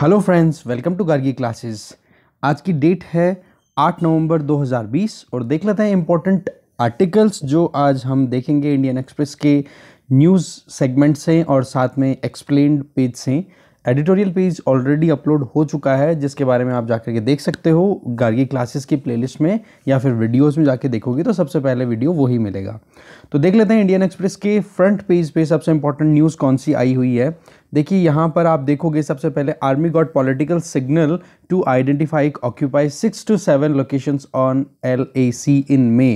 Hello friends welcome to Gargi classes आज की date है 8 नवंबर 2020 और देख लेते हैं इम्पोर्टेंट आर्टिकल्स जो आज हम देखेंगे इंडियन एक्सप्रेस के न्यूज़ सेगमेंट से और साथ में एक्सप्लेन्ड पेज से एडिटोरियल पेज ऑलरेडी अपलोड हो चुका है जिसके बारे में आप जाकर के देख सकते हो गार्गी क्लासेस की प्लेलिस्ट में या फिर वीडियोस में जाके देखोगे तो सबसे पहले वीडियो वही मिलेगा तो देख लेते हैं इंडियन एक्सप्रेस के फ्रंट पेज पे सबसे इंपॉर्टेंट न्यूज़ कौन सी आई हुई है देखिए यहाँ पर आप देखोगे सबसे पहले army got political signal to identify occupy six to seven locations on L A C in May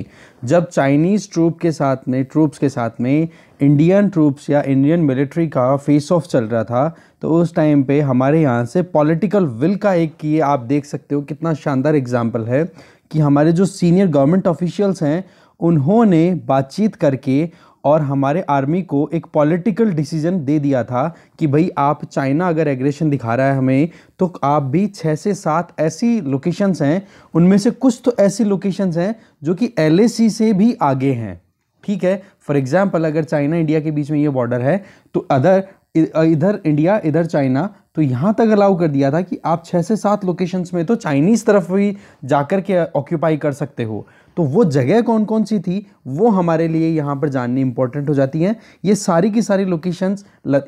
जब चाइनीज़ ट्रूप के साथ में ट्रूप्स के साथ में इंडियन ट्रूप्स या इंडियन मिलिट्री का फेस ऑफ चल रहा था तो उस टाइम पे हमारे यहाँ से पॉलिटिकल विल का एक किए आप देख सकते हो कितना शानदार एग्जाम्पल है कि हमारे जो सीनियर गवर्नमेंट ऑफिशियल्स हैं उन्होंने बातचीत करके और हमारे आर्मी को एक पॉलिटिकल डिसीजन दे दिया था कि भाई आप चाइना अगर एग्रेशन दिखा रहा है हमें तो आप भी छः से सात ऐसी लोकेशंस हैं उनमें से कुछ तो ऐसी लोकेशंस हैं जो कि एल से भी आगे हैं ठीक है फॉर एग्जाम्पल अगर चाइना इंडिया के बीच में ये बॉर्डर है तो अदर इधर इंडिया इधर चाइना तो यहाँ तक अलाउ कर दिया था कि आप छः से सात लोकेशंस में तो चाइनीज़ तरफ भी जाकर के ऑक्यूपाई कर सकते हो तो वो जगह कौन कौन सी थी वो हमारे लिए यहाँ पर जाननी इंपॉर्टेंट हो जाती है ये सारी की सारी लोकेशंस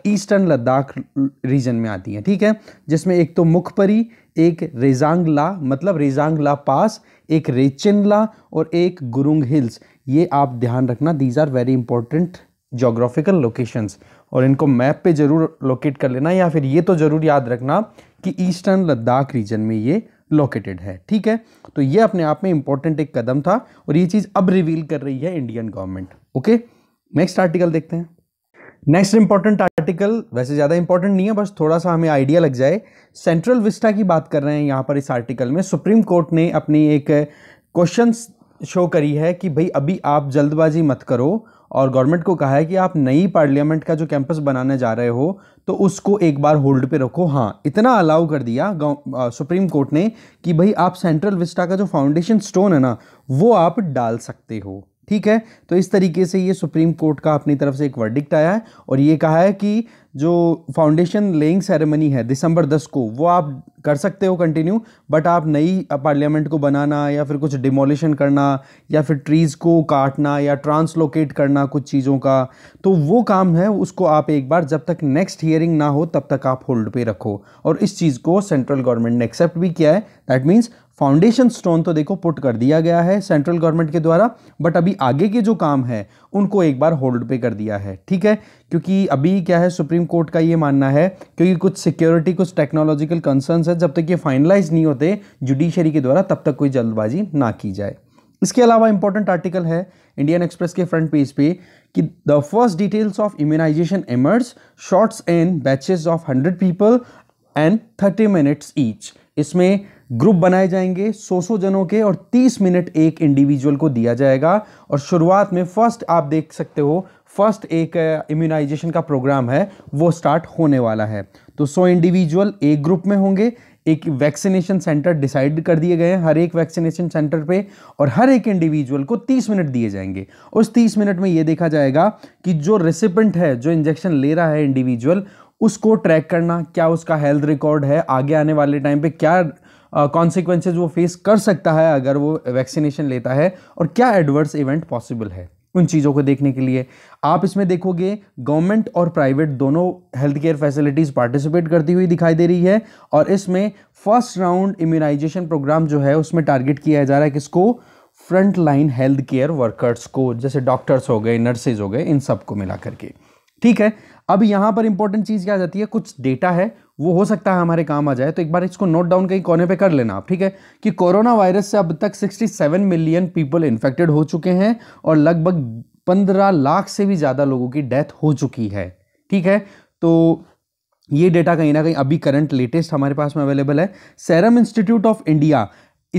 ईस्टर्न लद्दाख रीजन में आती हैं ठीक है जिसमें एक तो मुखपरी एक रेजांगला मतलब रेजांगला पास एक रेचिनला और एक गुरुंग हिल्स ये आप ध्यान रखना these are very important geographical locations और इनको मैप पे ज़रूर लोकेट कर लेना या फिर ये तो ज़रूर याद रखना कि ईस्टर्न लद्दाख रीजन में ये लोकेटेड है ठीक है तो ये अपने आप में इंपॉर्टेंट एक कदम था और ये चीज़ अब रिवील कर रही है Indian government okay next article देखते हैं नेक्स्ट इंपॉर्टेंट आर्टिकल वैसे ज़्यादा इंपॉर्टेंट नहीं है बस थोड़ा सा हमें आइडिया लग जाए सेंट्रल विस्टा की बात कर रहे हैं यहाँ पर इस आर्टिकल में सुप्रीम कोर्ट ने अपनी एक क्वेश्चन शो करी है कि भाई अभी आप जल्दबाजी मत करो और गवर्नमेंट को कहा है कि आप नई पार्लियामेंट का जो कैंपस बनाने जा रहे हो तो उसको एक बार होल्ड पे रखो हाँ इतना अलाउ कर दिया आ, सुप्रीम कोर्ट ने कि भाई आप सेंट्रल विस्टा का जो फाउंडेशन स्टोन है ना वो आप डाल सकते हो ठीक है तो इस तरीके से ये सुप्रीम कोर्ट का अपनी तरफ से एक वर्डिक्ट आया है और ये कहा है कि जो फाउंडेशन लेइंग सेरेमनी है दिसंबर दस को वो आप कर सकते हो कंटिन्यू बट आप नई पार्लियामेंट को बनाना या फिर कुछ डिमोलिशन करना या फिर ट्रीज़ को काटना या ट्रांसलोकेट करना कुछ चीज़ों का तो वो काम है उसको आप एक बार जब तक नेक्स्ट हियरिंग ना हो तब तक आप होल्ड पे रखो और इस चीज़ को सेंट्रल गवर्नमेंट ने एक्सेप्ट भी किया है दैट मीन्स फाउंडेशन स्टोन तो देखो पुट कर दिया गया है सेंट्रल गवर्नमेंट के द्वारा बट अभी आगे के जो काम है उनको एक बार होल्ड पे कर दिया है ठीक है क्योंकि अभी क्या है सुप्रीम कोर्ट का ये मानना है क्योंकि कुछ सिक्योरिटी कुछ टेक्नोलॉजिकल कंसर्न है जब तक ये फाइनलाइज नहीं होते जुडिशरी के द्वारा तब तक कोई जल्दबाजी ना की जाए इसके अलावा इंपॉर्टेंट आर्टिकल है इंडियन एक्सप्रेस के फ्रंट पेज पे कि the first details of immunisation emerges shots and batches of hundred people and thirty minutes each इसमें ग्रुप बनाए जाएंगे सौ सौ जनों के और 30 मिनट एक इंडिविजुअल को दिया जाएगा और शुरुआत में फर्स्ट आप देख सकते हो फर्स्ट एक इम्यूनाइजेशन uh, का प्रोग्राम है वो स्टार्ट होने वाला है तो 100 इंडिविजुअल एक ग्रुप में होंगे एक वैक्सीनेशन सेंटर डिसाइड कर दिए गए हैं हर एक वैक्सीनेशन सेंटर पे और हर एक इंडिविजुअल को 30 मिनट दिए जाएंगे उस 30 मिनट में ये देखा जाएगा कि जो रेसिपेंट है जो इंजेक्शन ले रहा है इंडिविजुअल उसको ट्रैक करना क्या उसका हेल्थ रिकॉर्ड है आगे आने वाले टाइम पे क्या कॉन्सिक्वेंसेज वो फेस कर सकता है अगर वो वैक्सीनेशन लेता है और क्या एडवर्स इवेंट पॉसिबल है उन चीज़ों को देखने के लिए आप इसमें देखोगे गवर्नमेंट और प्राइवेट दोनों हेल्थ केयर फैसिलिटीज़ पार्टिसिपेट करती हुई दिखाई दे रही है और इसमें फर्स्ट राउंड इम्यूनाइजेशन प्रोग्राम जो है उसमें टारगेट किया जा रहा है किसको front line health care workers को जैसे डॉक्टर्स हो गए नर्सेज हो गए इन सबको मिला करके ठीक है अब यहाँ पर इंपॉर्टेंट चीज़ क्या आ जाती है कुछ डेटा है वो हो सकता है हमारे काम आ जाए तो एक बार इसको नोट डाउन कहीं कोने पे कर लेना आप ठीक है कि कोरोना वायरस से अब तक 67 मिलियन पीपल इन्फेक्टेड हो चुके हैं और लगभग 15 लाख से भी ज़्यादा लोगों की डेथ हो चुकी है ठीक है तो ये डेटा कहीं ना कहीं अभी करंट लेटेस्ट हमारे पास में अवेलेबल है सेरम इंस्टीट्यूट ऑफ इंडिया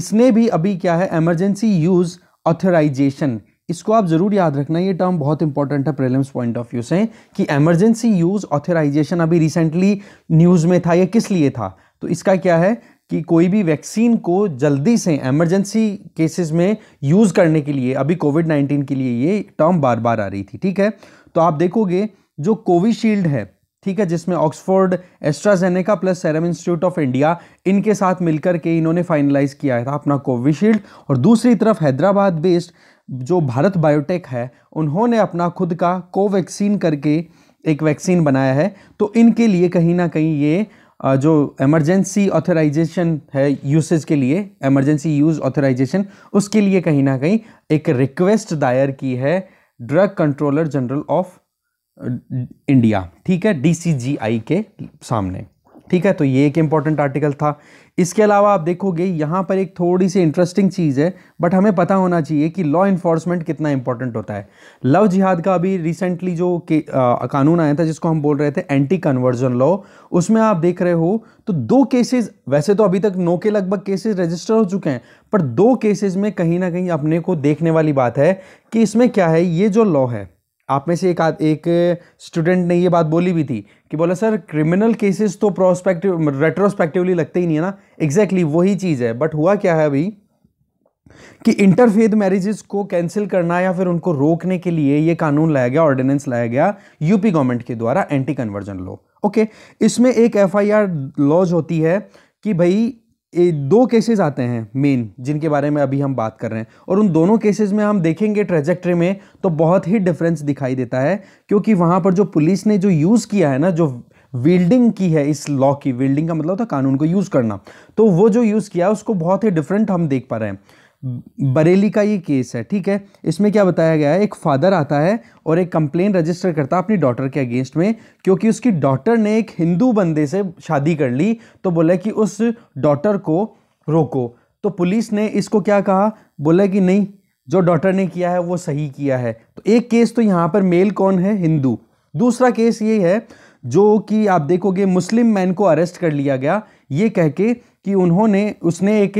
इसने भी अभी क्या है एमरजेंसी यूज़ ऑथोराइजेशन इसको आप ज़रूर याद रखना ये टर्म बहुत इंपॉर्टेंट है प्रीलिम्स पॉइंट ऑफ व्यू से कि एमरजेंसी यूज़ ऑथराइजेशन अभी रिसेंटली न्यूज़ में था या किस लिए था तो इसका क्या है कि कोई भी वैक्सीन को जल्दी से एमरजेंसी केसेस में यूज़ करने के लिए अभी कोविड नाइन्टीन के लिए ये टर्म बार बार आ रही थी ठीक है तो आप देखोगे जो कोविशील्ड है ठीक है जिसमें Oxford AstraZeneca plus Serum Institute of India इनके साथ मिलकर के इन्होंने फाइनलाइज किया था अपना कोविशील्ड और दूसरी तरफ हैदराबाद बेस्ड जो भारत बायोटेक है उन्होंने अपना खुद का कोवैक्सीन करके एक वैक्सीन बनाया है तो इनके लिए कहीं ना कहीं ये जो इमरजेंसी ऑथराइजेशन है यूसेज के लिए इमरजेंसी यूज़ ऑथराइजेशन उसके लिए कहीं ना कहीं एक रिक्वेस्ट दायर की है drug controller general of India ठीक है डीसीजीआई के सामने ठीक है तो ये एक इंपॉर्टेंट आर्टिकल था इसके अलावा आप देखोगे यहाँ पर एक थोड़ी सी इंटरेस्टिंग चीज़ है बट हमें पता होना चाहिए कि लॉ इन्फोर्समेंट कितना इंपॉर्टेंट होता है लव जिहाद का अभी रिसेंटली जो के, आ, कानून आया था जिसको हम बोल रहे थे एंटी कन्वर्जन लॉ उसमें आप देख रहे हो तो दो केसेस वैसे तो अभी तक नौ के लगभग केसेज रजिस्टर हो चुके हैं पर दो केसेज में कहीं ना कहीं अपने को देखने वाली बात है कि इसमें क्या है ये जो लॉ है आप में से एक एक स्टूडेंट ने ये बात बोली भी थी कि बोला सर क्रिमिनल केसेस तो प्रोस्पेक्टिव रेट्रोस्पेक्टिवली लगते ही नहीं है ना एग्जैक्टली exactly वही चीज़ है बट हुआ क्या है अभी कि इंटरफेथ मैरिजेस को कैंसिल करना या फिर उनको रोकने के लिए ये कानून लाया गया ऑर्डिनेंस लाया गया यूपी गवर्नमेंट के द्वारा एंटी कन्वर्जन लॉ ओके इसमें एक एफ लॉज होती है कि भाई ये दो केसेस आते हैं मेन जिनके बारे में अभी हम बात कर रहे हैं और उन दोनों केसेस में हम देखेंगे ट्रेजेक्ट्री में तो बहुत ही डिफरेंस दिखाई देता है क्योंकि वहाँ पर जो पुलिस ने जो यूज़ किया है ना जो वील्डिंग की है इस लॉ की वील्डिंग का मतलब था कानून को यूज़ करना तो वो जो यूज़ किया उसको बहुत ही डिफरेंट हम देख पा रहे हैं बरेली का ये केस है ठीक है इसमें क्या बताया गया है एक फादर आता है और एक कंप्लेन रजिस्टर करता है अपनी डॉटर के अगेंस्ट में क्योंकि उसकी डॉटर ने एक हिंदू बंदे से शादी कर ली तो बोला कि उस डॉटर को रोको तो पुलिस ने इसको क्या कहा बोला कि नहीं जो डॉटर ने किया है वो सही किया है तो एक केस तो यहाँ पर मेल कौन है हिंदू दूसरा केस ये है जो कि आप देखोगे मुस्लिम मैन को अरेस्ट कर लिया गया ये कह के कि उन्होंने उसने एक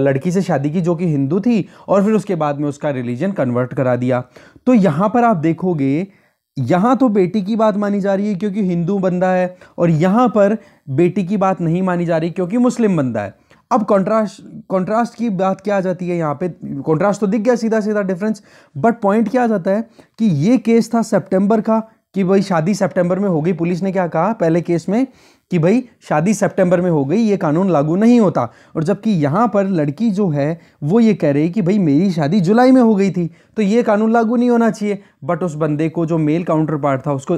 लड़की से शादी की जो कि हिंदू थी और फिर उसके बाद में उसका रिलीजन कन्वर्ट करा दिया तो यहाँ पर आप देखोगे यहाँ तो बेटी की बात मानी जा रही है क्योंकि हिंदू बंदा है और यहाँ पर बेटी की बात नहीं मानी जा रही क्योंकि मुस्लिम बंदा है अब कॉन्ट्रास्ट कॉन्ट्रास्ट की बात क्या आ जाती है यहाँ पे कॉन्ट्रास्ट तो दिख गया सीधा सीधा डिफरेंस बट पॉइंट क्या आ जाता है कि ये केस था सितंबर का कि भाई शादी सितंबर में हो गई पुलिस ने क्या कहा पहले केस में कि भाई शादी सितंबर में हो गई ये कानून लागू नहीं होता और जबकि यहाँ पर लड़की जो है वो ये कह रही कि भाई मेरी शादी जुलाई में हो गई थी तो ये कानून लागू नहीं होना चाहिए बट उस बंदे को जो मेल काउंटर पार्ट था उसको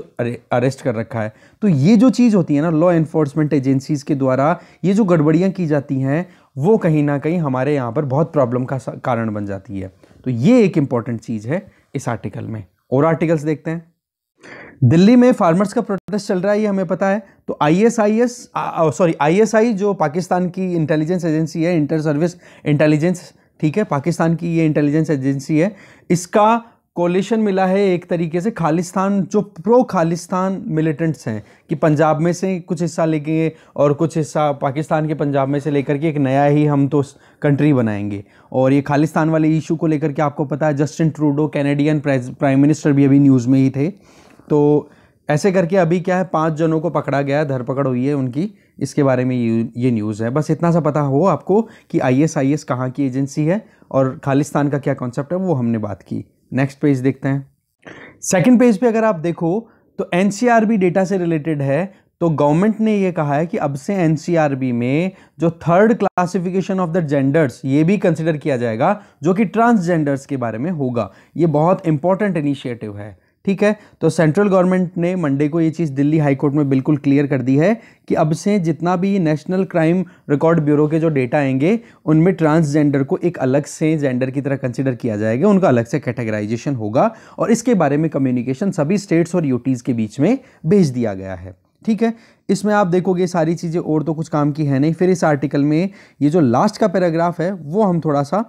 अरेस्ट कर रखा है तो ये जो चीज़ होती है ना लॉ इन्फोर्समेंट एजेंसीज़ के द्वारा ये जो गड़बड़ियाँ की जाती हैं वो कहीं ना कहीं हमारे यहाँ पर बहुत प्रॉब्लम का कारण बन जाती है तो ये एक इम्पॉर्टेंट चीज़ है इस आर्टिकल में और आर्टिकल्स देखते हैं दिल्ली में फार्मर्स का प्रोटेस्ट चल रहा है ये हमें पता है तो आईएसआईएस सॉरी आईएसआई जो पाकिस्तान की इंटेलिजेंस एजेंसी है इंटर सर्विस इंटेलिजेंस ठीक है पाकिस्तान की ये इंटेलिजेंस एजेंसी है इसका कोलिशन मिला है एक तरीके से खालिस्तान जो प्रो खालिस्तान मिलिटेंट्स हैं कि पंजाब में से कुछ हिस्सा लेके और कुछ हिस्सा पाकिस्तान के पंजाब में से लेकर के एक नया ही हम तो कंट्री बनाएंगे और ये खालिस्तान वाले इशू को लेकर के आपको पता है Justin Trudeau Canadian prime minister भी अभी न्यूज़ में ही थे तो ऐसे करके अभी क्या है पाँच जनों को पकड़ा गया है धरपकड़ हुई है उनकी इसके बारे में ये न्यूज़ है बस इतना सा पता हो आपको कि आई एस आई एस कहाँ की एजेंसी है और खालिस्तान का क्या कॉन्सेप्ट है वो हमने बात की नेक्स्ट पेज देखते हैं सेकेंड पेज पे अगर आप देखो तो एन डेटा से रिलेटेड है तो गवर्नमेंट ने ये कहा है कि अब से एन में जो third classification of the genders ये भी कंसिडर किया जाएगा जो कि ट्रांसजेंडर्स के बारे में होगा ये बहुत इंपॉर्टेंट इनिशिएटिव है ठीक है तो सेंट्रल गवर्नमेंट ने मंडे को ये चीज़ दिल्ली हाई कोर्ट में बिल्कुल क्लियर कर दी है कि अब से जितना भी नेशनल क्राइम रिकॉर्ड ब्यूरो के जो डेटा आएंगे उनमें ट्रांसजेंडर को एक अलग से जेंडर की तरह कंसिडर किया जाएगा उनका अलग से कैटेगराइजेशन होगा और इसके बारे में कम्युनिकेशन सभी स्टेट्स और यूटीज़ के बीच में भेज दिया गया है ठीक है इसमें आप देखोगे सारी चीज़ें और तो कुछ काम की है नहीं फिर इस आर्टिकल में ये जो लास्ट का पैराग्राफ है वो हम थोड़ा सा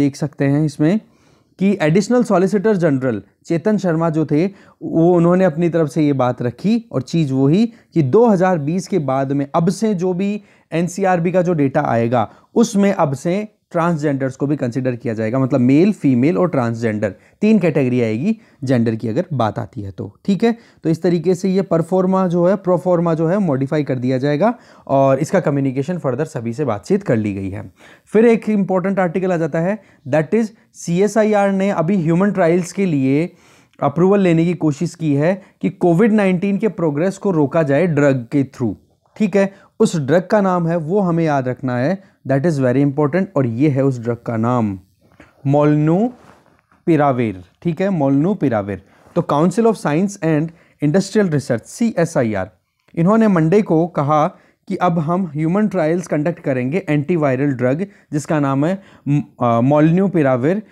देख सकते हैं इसमें कि additional solicitor general Chetan Sharma जो थे वो उन्होंने अपनी तरफ से ये बात रखी और चीज़ वही कि 2020 के बाद में अब से जो भी एन का जो डेटा आएगा उसमें अब से ट्रांसजेंडर्स को भी कंसिडर किया जाएगा मतलब मेल फीमेल और ट्रांसजेंडर तीन कैटेगरी आएगी जेंडर की अगर बात आती है तो ठीक है तो इस तरीके से ये परफॉर्मा जो है प्रोफॉर्मा जो है मॉडिफाई कर दिया जाएगा और इसका कम्युनिकेशन फर्दर सभी से बातचीत कर ली गई है फिर एक इंपॉर्टेंट आर्टिकल आ जाता है दैट इज़ सी ने अभी ह्यूमन ट्रायल्स के लिए अप्रूवल लेने की कोशिश की है कि कोविड नाइन्टीन के प्रोग्रेस को रोका जाए ड्रग के थ्रू ठीक है उस ड्रग का नाम है वो हमें याद रखना है दैट इज़ वेरी इंपॉर्टेंट और ये है उस ड्रग का नाम मोलनू पिरावेर ठीक है मोलनू पिरावेर तो council of science and industrial research C S I R इन्होंने मंडे को कहा कि अब हम ह्यूमन ट्रायल्स कंडक्ट करेंगे एंटीवायरल ड्रग जिसका नाम है मोलन्यू पिरावेर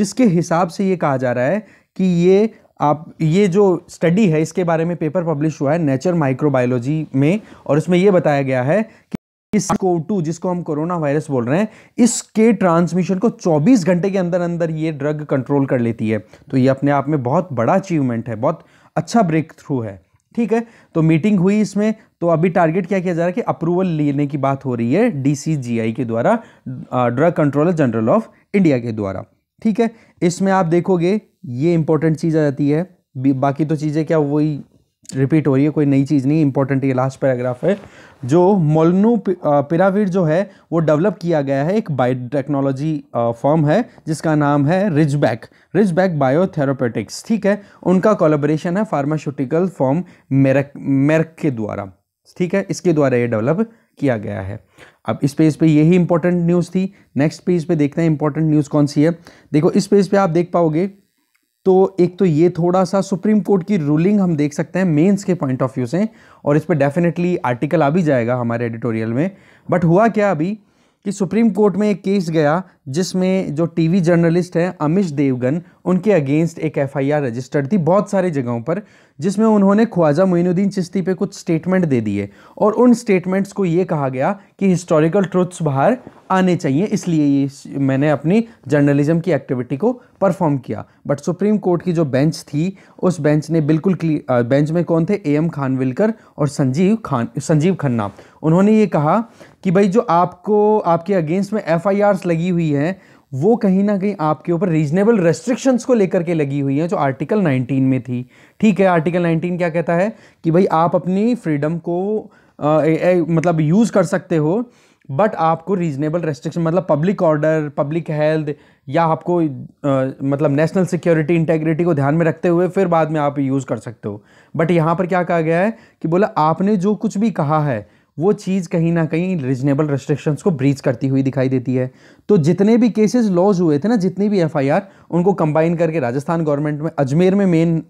जिसके हिसाब से ये कहा जा रहा है कि ये आप ये जो स्टडी है इसके बारे में पेपर पब्लिश हुआ है नेचर माइक्रोबायोलॉजी में और इसमें यह बताया गया है कि इस को टू जिसको हम कोरोना वायरस बोल रहे हैं इसके ट्रांसमिशन को 24 घंटे के अंदर अंदर ये ड्रग कंट्रोल कर लेती है तो ये अपने आप में बहुत बड़ा अचीवमेंट है बहुत अच्छा ब्रेक थ्रू है ठीक है तो मीटिंग हुई इसमें तो अभी टारगेट क्या किया जा रहा है कि अप्रूवल लेने की बात हो रही है डी के द्वारा drug controller general of India के द्वारा ठीक है इसमें आप देखोगे ये इंपॉर्टेंट चीज़ आ जाती है बाकी तो चीज़ें क्या वही रिपीट हो रही है कोई नई चीज़ नहीं इंपॉर्टेंट ये लास्ट पैराग्राफ है जो मोलनू पिराविड जो है वो डेवलप किया गया है एक बायोटेक्नोलॉजी फॉर्म है जिसका नाम है रिजबैक रिजबैक बायोथेरापेटिक्स ठीक है उनका कोलेबोरेशन है फार्मास्यूटिकल फॉर्म मेरक मेरक के द्वारा ठीक है इसके द्वारा ये डेवलप किया गया है अब इस पेज पे यही इंपॉर्टेंट न्यूज़ थी नेक्स्ट पेज पे देखते हैं इंपॉर्टेंट न्यूज़ कौन सी है देखो इस पेज पे आप देख पाओगे तो एक तो ये थोड़ा सा सुप्रीम कोर्ट की रूलिंग हम देख सकते हैं मेंस के पॉइंट ऑफ व्यू से और इस पर डेफिनेटली आर्टिकल आ भी जाएगा हमारे एडिटोरियल में बट हुआ क्या अभी कि सुप्रीम कोर्ट में एक केस गया जिसमें जो टीवी जर्नलिस्ट हैं अमिश देवगन उनके अगेंस्ट एक एफआईआर रजिस्टर्ड थी बहुत सारी जगहों पर जिसमें उन्होंने ख्वाजा मोइनुद्दीन चिश्ती पे कुछ स्टेटमेंट दे दिए और उन स्टेटमेंट्स को ये कहा गया कि हिस्टोरिकल ट्रुथ्स बाहर आने चाहिए इसलिए ये मैंने अपनी जर्नलिज्म की एक्टिविटी को परफॉर्म किया बट सुप्रीम कोर्ट की जो बेंच थी उस बेंच ने बिल्कुल बेंच में कौन थे ए एम खानविलकर और संजीव खान संजीव खन्ना उन्होंने ये कहा कि भाई जो आपको आपके अगेंस्ट में एफ लगी हुई है वो कहीं ना कहीं आपके ऊपर रीजनेबल रेस्ट्रिक्शंस को लेकर के लगी हुई है जो आर्टिकल 19 में थी ठीक है आर्टिकल 19 क्या कहता है कि भाई आप अपनी फ्रीडम को आ, ए, ए, मतलब यूज़ कर सकते हो बट आपको रीजनेबल रेस्ट्रिक्शन मतलब पब्लिक ऑर्डर पब्लिक हेल्थ या आपको आ, मतलब नेशनल सिक्योरिटी इंटेग्रिटी को ध्यान में रखते हुए फिर बाद में आप यूज़ कर सकते हो बट यहाँ पर क्या कहा गया है कि बोला आपने जो कुछ भी कहा है वो चीज़ कहीं ना कहीं रिजनेबल रेस्ट्रिक्शंस को ब्रीच करती हुई दिखाई देती है तो जितने भी केसेस लॉज हुए थे ना जितनी भी एफआईआर उनको कंबाइन करके राजस्थान गवर्नमेंट में अजमेर में मेन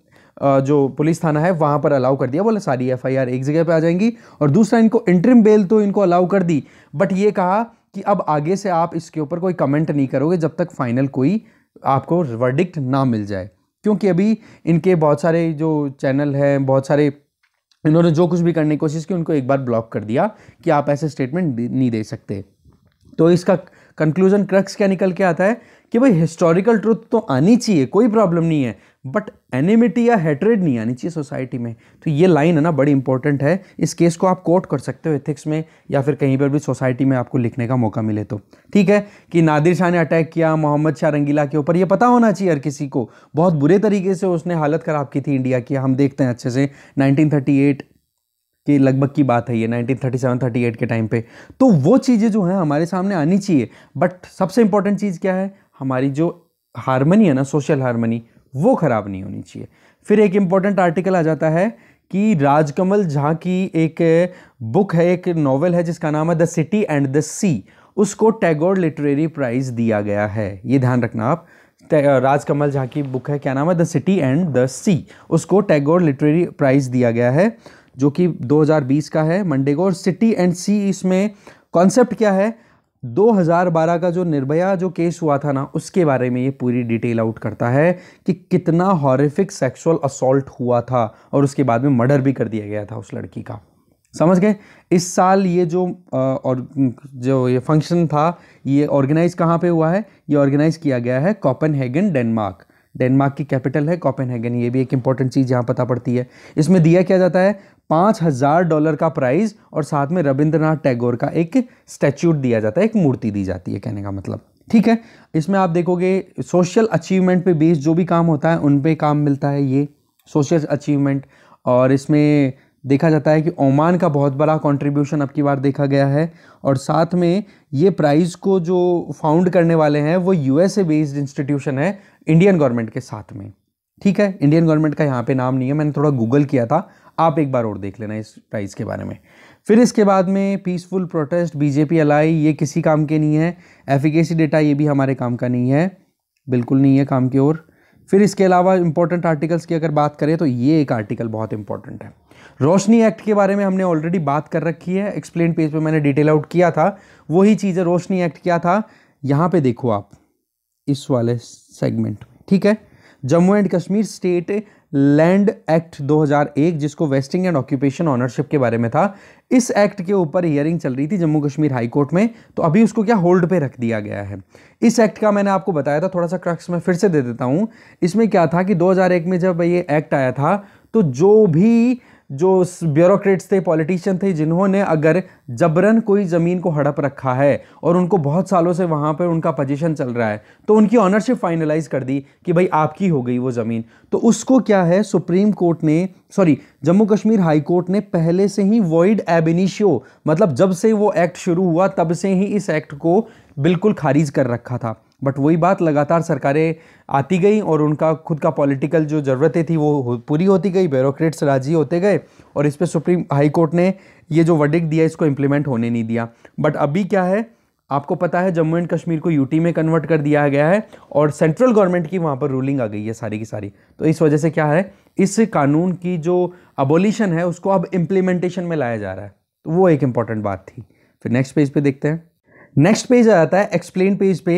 जो पुलिस थाना है वहाँ पर अलाउ कर दिया बोले सारी एफआईआर एक जगह पर आ जाएंगी और दूसरा इनको इंटरम बेल तो इनको अलाउ कर दी बट ये कहा कि अब आगे से आप इसके ऊपर कोई कमेंट नहीं करोगे जब तक फाइनल कोई आपको वर्डिक्ट ना मिल जाए क्योंकि अभी इनके बहुत सारे जो चैनल हैं बहुत सारे इन्होंने जो कुछ भी करने की कोशिश की उनको एक बार ब्लॉक कर दिया कि आप ऐसे स्टेटमेंट नहीं दे सकते तो इसका कंक्लूजन क्रक्स क्या निकल के आता है कि भाई हिस्टोरिकल ट्रुथ तो आनी चाहिए कोई प्रॉब्लम नहीं है बट एनिमिटी या हेट्रेड नहीं आनी चाहिए सोसाइटी में तो ये लाइन है ना बड़ी इंपॉर्टेंट है इस केस को आप कोट कर सकते हो एथिक्स में या फिर कहीं पर भी सोसाइटी में आपको लिखने का मौका मिले तो ठीक है कि नादिर शाह ने अटैक किया मोहम्मद शाह रंगीला के ऊपर ये पता होना चाहिए हर किसी को बहुत बुरे तरीके से उसने हालत ख़राब की थी इंडिया की हम देखते हैं अच्छे से नाइनटीन के लगभग की बात है ये 1937 38 के टाइम पे तो वो चीज़ें जो हैं हमारे सामने आनी चाहिए बट सबसे इंपॉर्टेंट चीज़ क्या है हमारी जो हारमनी है ना सोशल हारमनी वो ख़राब नहीं होनी चाहिए फिर एक इम्पॉर्टेंट आर्टिकल आ जाता है कि राजकमल झा की एक बुक है एक नॉवल है जिसका नाम है the city and the sea उसको टैगोर लिटरेरी प्राइज़ दिया गया है ये ध्यान रखना आप राजकमल झा की बुक है क्या नाम है the city and the sea उसको टैगोर लिटरेरी प्राइज़ दिया गया है जो कि 2020 का है मंडे को और सिटी एंड सी इसमें कॉन्सेप्ट क्या है 2012 का जो निर्भया जो केस हुआ था ना उसके बारे में ये पूरी डिटेल आउट करता है कि कितना हॉरिफिक सेक्सुअल असोल्ट हुआ था और उसके बाद में मर्डर भी कर दिया गया था उस लड़की का समझ गए इस साल ये जो आ, और जो ये फंक्शन था ये ऑर्गेनाइज कहाँ पे हुआ है ये ऑर्गेनाइज किया गया है हैगन डेनमार्क डेनमार्क की कैपिटल है हैगन ये भी एक इंपॉर्टेंट चीज़ यहाँ पता पड़ती है इसमें दिया क्या जाता है पाँच हज़ार डॉलर का प्राइज़ और साथ में रविंद्रनाथ टैगोर का एक स्टैच्यूट दिया जाता है एक मूर्ति दी जाती है कहने का मतलब ठीक है इसमें आप देखोगे सोशल अचीवमेंट पे बेस्ड जो भी काम होता है उन पे काम मिलता है ये सोशल अचीवमेंट और इसमें देखा जाता है कि ओमान का बहुत बड़ा कंट्रीब्यूशन अब की बार देखा गया है और साथ में ये प्राइज़ को जो फाउंड करने वाले हैं वो यूएसए बेस्ड इंस्टीट्यूशन है इंडियन गवर्नमेंट के साथ में ठीक है इंडियन गवर्नमेंट का यहाँ पे नाम नहीं है मैंने थोड़ा गूगल किया था आप एक बार और देख लेना इस प्राइस के बारे में फिर इसके बाद में पीसफुल प्रोटेस्ट बीजेपी अलाई ये किसी काम के नहीं है एफिकेसी डेटा ये भी हमारे काम का नहीं है बिल्कुल नहीं है काम की ओर फिर इसके अलावा इंपॉर्टेंट आर्टिकल्स की अगर बात करें तो ये एक आर्टिकल बहुत इंपॉर्टेंट है रोशनी एक्ट के बारे में हमने ऑलरेडी बात कर रखी है एक्सप्लेन पेज पे मैंने डिटेल आउट किया था वही चीज़ है रोशनी एक्ट क्या था यहाँ पे देखो आप इस वाले सेगमेंट में ठीक है Jammu and Kashmir state land act 2001 जिसको वेस्टिंग एंड ऑक्यूपेशन ऑनरशिप के बारे में था इस एक्ट के ऊपर हियरिंग चल रही थी जम्मू कश्मीर हाई कोर्ट में तो अभी उसको क्या होल्ड पे रख दिया गया है इस एक्ट का मैंने आपको बताया था थोड़ा सा क्रक्स मैं फिर से दे देता हूँ इसमें क्या था कि 2001 में जब ये एक्ट आया था तो जो भी जो ब्यूरोक्रेट्स थे पॉलिटिशियन थे जिन्होंने अगर जबरन कोई ज़मीन को हड़प रखा है और उनको बहुत सालों से वहाँ पर उनका पोजीशन चल रहा है तो उनकी ऑनरशिप फाइनलाइज कर दी कि भाई आपकी हो गई वो ज़मीन तो उसको क्या है सुप्रीम कोर्ट ने sorry Jammu Kashmir high court ने पहले से ही वॉइड एबिनिशियो मतलब जब से वो एक्ट शुरू हुआ तब से ही इस एक्ट को बिल्कुल खारिज कर रखा था बट वही बात लगातार सरकारें आती गई और उनका खुद का पॉलिटिकल जो ज़रूरतें थी वो पूरी होती गई ब्यूरोक्रेट्स राजी होते गए और इस पर सुप्रीम हाई कोर्ट ने ये जो वर्डिक दिया इसको इम्प्लीमेंट होने नहीं दिया बट अभी क्या है आपको पता है जम्मू एंड कश्मीर को यूटी में कन्वर्ट कर दिया गया है और सेंट्रल गवर्नमेंट की वहाँ पर रूलिंग आ गई है सारी की सारी तो इस वजह से क्या है इस कानून की जो अबोलिशन है उसको अब इम्प्लीमेंटेशन में लाया जा रहा है तो वो एक इम्पॉर्टेंट बात थी फिर नेक्स्ट पेज पर देखते हैं नेक्स्ट पेज आ जाता है एक्सप्लेन पेज पे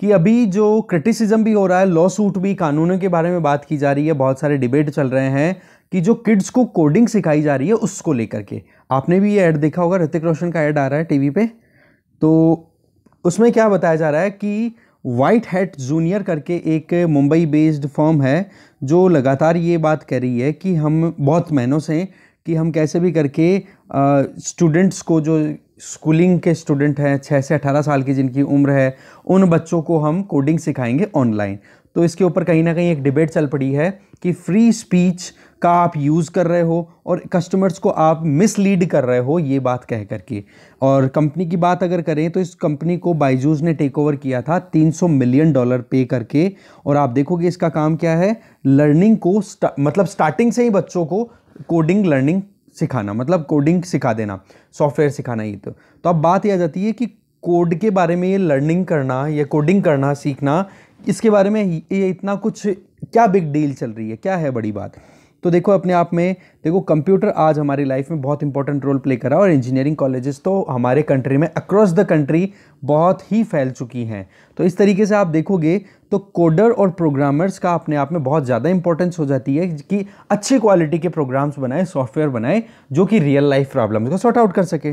कि अभी जो क्रिटिसिज्म भी हो रहा है लॉ सूट भी कानूनों के बारे में बात की जा रही है बहुत सारे डिबेट चल रहे हैं कि जो किड्स को कोडिंग सिखाई जा रही है उसको लेकर के आपने भी ये ऐड देखा होगा ऋतिक रोशन का ऐड आ रहा है टीवी पे तो उसमें क्या बताया जा रहा है कि वाइट हैट जूनियर करके एक मुंबई बेस्ड फॉर्म है जो लगातार ये बात कह रही है कि हम बहुत महीनों से कि हम कैसे भी करके स्टूडेंट्स को जो स्कूलिंग के स्टूडेंट हैं छः से अठारह साल की जिनकी उम्र है उन बच्चों को हम कोडिंग सिखाएंगे ऑनलाइन तो इसके ऊपर कहीं ना कहीं एक डिबेट चल पड़ी है कि फ्री स्पीच का आप यूज़ कर रहे हो और कस्टमर्स को आप मिसलीड कर रहे हो ये बात कह करके और कंपनी की बात अगर करें तो इस कंपनी को बाइजूज ने टेक ओवर किया था 300 मिलियन डॉलर पे करके और आप देखोगे इसका काम क्या है लर्निंग को स्टा, मतलब स्टार्टिंग से ही बच्चों को कोडिंग लर्निंग सिखाना मतलब कोडिंग सिखा देना सॉफ्टवेयर सिखाना ये तो तो अब बात यह आ जाती है कि कोड के बारे में ये लर्निंग करना या कोडिंग करना सीखना इसके बारे में ये इतना कुछ क्या बिग डील चल रही है क्या है बड़ी बात तो देखो अपने आप में देखो कंप्यूटर आज हमारी लाइफ में बहुत इंपॉर्टेंट रोल प्ले करा और इंजीनियरिंग कॉलेजेस तो हमारे कंट्री में अक्रॉस द कंट्री बहुत ही फैल चुकी हैं तो इस तरीके से आप देखोगे तो कोडर और प्रोग्रामर्स का अपने आप में बहुत ज़्यादा इंपॉर्टेंस हो जाती है कि अच्छी क्वालिटी के प्रोग्राम्स बनाए सॉफ्टवेयर बनाए जो कि रियल लाइफ प्रॉब्लम्स को सॉर्ट आउट कर सके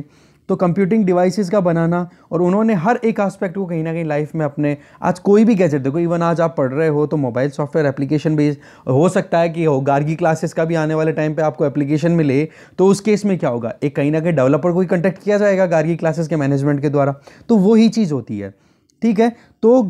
तो कंप्यूटिंग डिवाइसेस का बनाना और उन्होंने हर एक एस्पेक्ट को कहीं ना कहीं लाइफ में अपने आज कोई भी गैजेट देखो इवन आज आप पढ़ रहे हो तो मोबाइल सॉफ्टवेयर एप्लीकेशन भी हो सकता है कि हो गार्गी क्लासेस का भी आने वाले टाइम पे आपको एप्लीकेशन मिले तो उस केस में क्या होगा एक कहीं ना कहीं डेवलपर को ही कंटेक्ट किया जाएगा गार्गी क्लासेस के मैनेजमेंट के द्वारा तो वही चीज़ होती है ठीक है तो